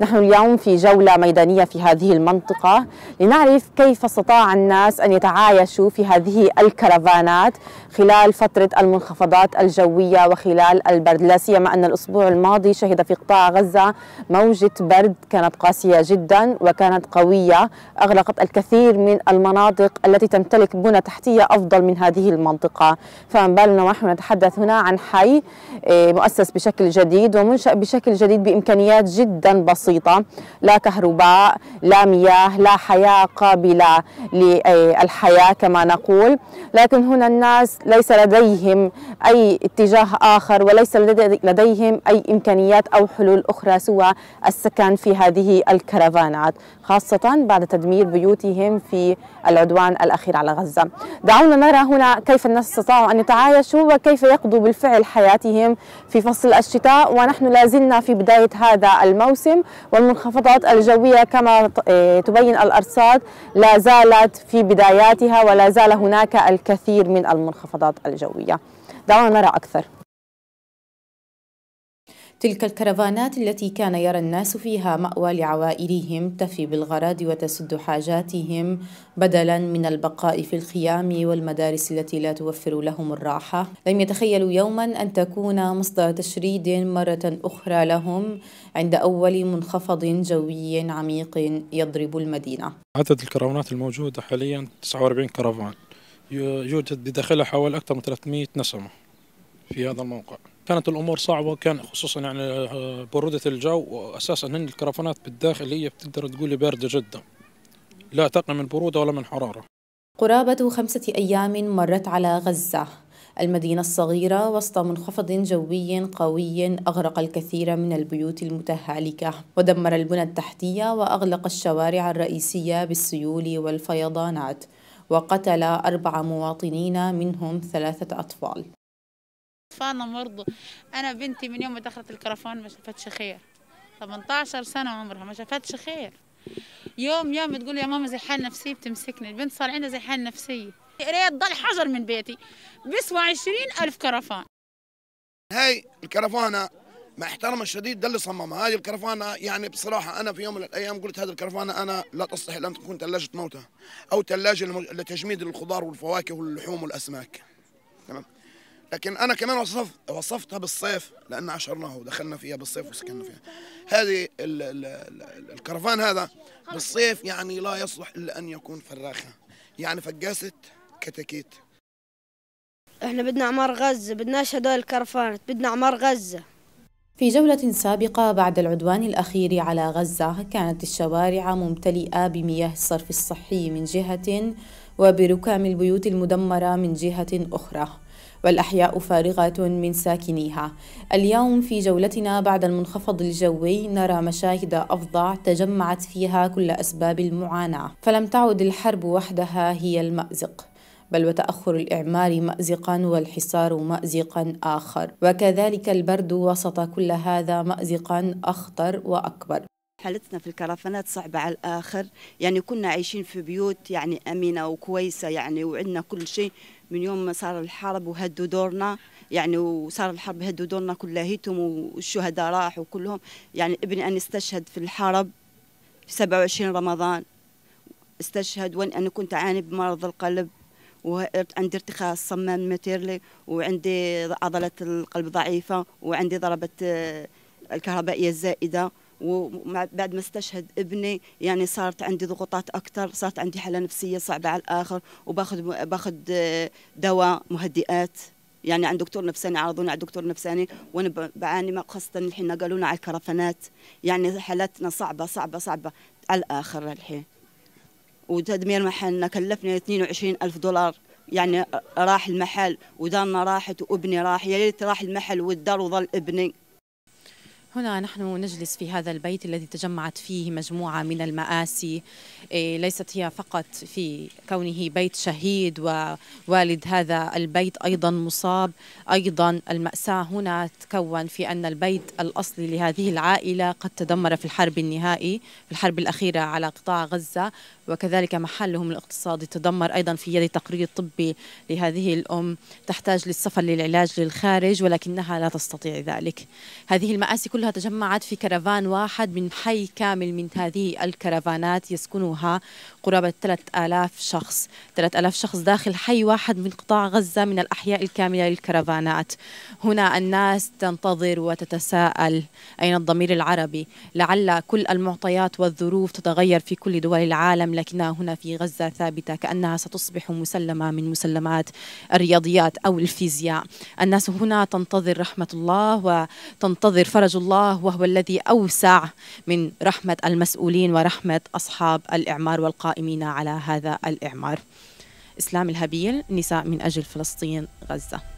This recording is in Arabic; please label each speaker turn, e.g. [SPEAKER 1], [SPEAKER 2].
[SPEAKER 1] نحن اليوم في جولة ميدانية في هذه المنطقة لنعرف كيف استطاع الناس أن يتعايشوا في هذه الكرفانات خلال فترة المنخفضات الجوية وخلال البرد لا سيما أن الأسبوع الماضي شهد في قطاع غزة موجة برد كانت قاسية جدا وكانت قوية أغلقت الكثير من المناطق التي تمتلك بنى تحتية أفضل من هذه المنطقة فمن بالنا ونحن نتحدث هنا عن حي إيه، مؤسس بشكل جديد ومنشأ بشكل جديد بإمكانيات جدا بسيطة بسيطة لا كهرباء لا مياه لا حياة قابلة للحياة كما نقول لكن هنا الناس ليس لديهم أي اتجاه آخر وليس لديهم أي إمكانيات أو حلول أخرى سوى السكن في هذه الكرفانات خاصة بعد تدمير بيوتهم في العدوان الأخير على غزة دعونا نرى هنا كيف الناس استطاعوا أن يتعايشوا وكيف يقضوا بالفعل حياتهم في فصل الشتاء ونحن لا زلنا في بداية هذا الموسم والمنخفضات الجوية كما إيه، تبين الأرصاد لا زالت في بداياتها ولا زال هناك الكثير من المنخفضات الجوية دعونا نرى أكثر تلك الكرفانات التي كان يرى الناس فيها مأوى لعوائلهم تفي بالغرض وتسد حاجاتهم بدلا من البقاء في الخيام والمدارس التي لا توفر لهم الراحة لم يتخيلوا يوما أن تكون مصدر تشريد مرة أخرى لهم عند أول منخفض جوي عميق يضرب المدينة عدد الكرفانات الموجودة حاليا 49 كرفان يوجد بداخلها حوالي أكثر من 300 نسمة في هذا الموقع كانت الامور صعبه كان خصوصا يعني آه، بروده الجو واساسا هن الكرفانات بالداخل هي بتقدر تقولي بارده جدا لا تقي من بروده ولا من حراره قرابه خمسه ايام مرت على غزه المدينة الصغيرة وسط منخفض جوي قوي أغرق الكثير من البيوت المتهالكة ودمر البنى التحتية وأغلق الشوارع الرئيسية بالسيول والفيضانات وقتل أربع مواطنين منهم ثلاثة أطفال اطفالنا برضه انا بنتي من يوم ما دخلت الكرفان ما شافتش خير 18 سنه عمرها ما شافتش خير يوم يوم تقول يا ماما زي حال نفسيه بتمسكني البنت صار عندها زي حال نفسيه ريت تضل حجر من بيتي بيسوى ألف كرفان
[SPEAKER 2] هاي الكرفانه مع احترام الشديد ده اللي صممها هذه الكرفانه يعني بصراحه انا في يوم من الايام قلت هذه الكرفانه انا لا تصلح لان تكون ثلاجه موتها او ثلاجه لتجميد الخضار والفواكه واللحوم والاسماك تمام لكن انا كمان وصفت وصفتها بالصيف لان عشرناها ودخلنا فيها بالصيف وسكننا فيها هذه الـ الـ الـ الكرفان هذا بالصيف يعني لا يصلح الا ان يكون فراخه يعني فقاسه كتاكيت احنا بدنا اعمار غزه بدناش هدول الكرفانات بدنا اعمار غزه
[SPEAKER 1] في جولة سابقة بعد العدوان الأخير على غزة كانت الشوارع ممتلئة بمياه الصرف الصحي من جهة وبركام البيوت المدمرة من جهة أخرى والأحياء فارغة من ساكنيها اليوم في جولتنا بعد المنخفض الجوي نرى مشاهد أفظع تجمعت فيها كل أسباب المعاناة فلم تعد الحرب وحدها هي المأزق بل وتأخر الإعمار مأزقا والحصار مأزقا آخر وكذلك البرد وسط كل هذا مأزقا أخطر وأكبر
[SPEAKER 2] حالتنا في الكرفانات صعبة على الآخر يعني كنا عايشين في بيوت يعني أمينة وكويسة يعني وعندنا كل شيء من يوم ما صار الحرب وهدوا دورنا يعني وصار الحرب هدوا دورنا كلهيتهم والشهداء راحوا كلهم يعني ابني أنا استشهد في الحرب في 27 رمضان استشهد وين أنا كنت أعاني بمرض القلب وعندي ارتخاء الصمام ماتيرلي وعندي عضلة القلب ضعيفة وعندي ضربة آه، الكهربائية الزائدة وبعد ما استشهد ابني يعني صارت عندي ضغوطات اكثر صارت عندي حاله نفسيه صعبه على الاخر وباخذ باخذ آه، دواء مهدئات يعني عند دكتور نفساني عرضوني على دكتور نفساني وانا بعاني خاصه الحين قالوا على الكرفانات يعني حالتنا صعبه صعبه صعبه على الاخر الحين وتدمير محلنا كلفني 22 ألف دولار يعني راح المحل ودارنا راحت وابني راح يا ريت راح المحل والدار وظل ابني
[SPEAKER 1] هنا نحن نجلس في هذا البيت الذي تجمعت فيه مجموعة من المآسي إيه، ليست هي فقط في كونه بيت شهيد ووالد هذا البيت أيضا مصاب أيضا المأساة هنا تكون في أن البيت الأصلي لهذه العائلة قد تدمر في الحرب النهائي في الحرب الأخيرة على قطاع غزة وكذلك محلهم الاقتصادي تدمر أيضا في يد تقرير طبي لهذه الأم تحتاج للسفر للعلاج للخارج ولكنها لا تستطيع ذلك هذه المآسي كلها كلها تجمعت في كرفان واحد من حي كامل من هذه الكرفانات يسكنها قرابة 3000 شخص 3000 شخص داخل حي واحد من قطاع غزة من الأحياء الكاملة للكرفانات هنا الناس تنتظر وتتساءل أين الضمير العربي لعل كل المعطيات والظروف تتغير في كل دول العالم لكنها هنا في غزة ثابتة كأنها ستصبح مسلمة من مسلمات الرياضيات أو الفيزياء الناس هنا تنتظر رحمة الله وتنتظر فرج الله الله وهو الذي أوسع من رحمة المسؤولين ورحمة أصحاب الإعمار والقائمين على هذا الإعمار إسلام الهبيل نساء من أجل فلسطين غزة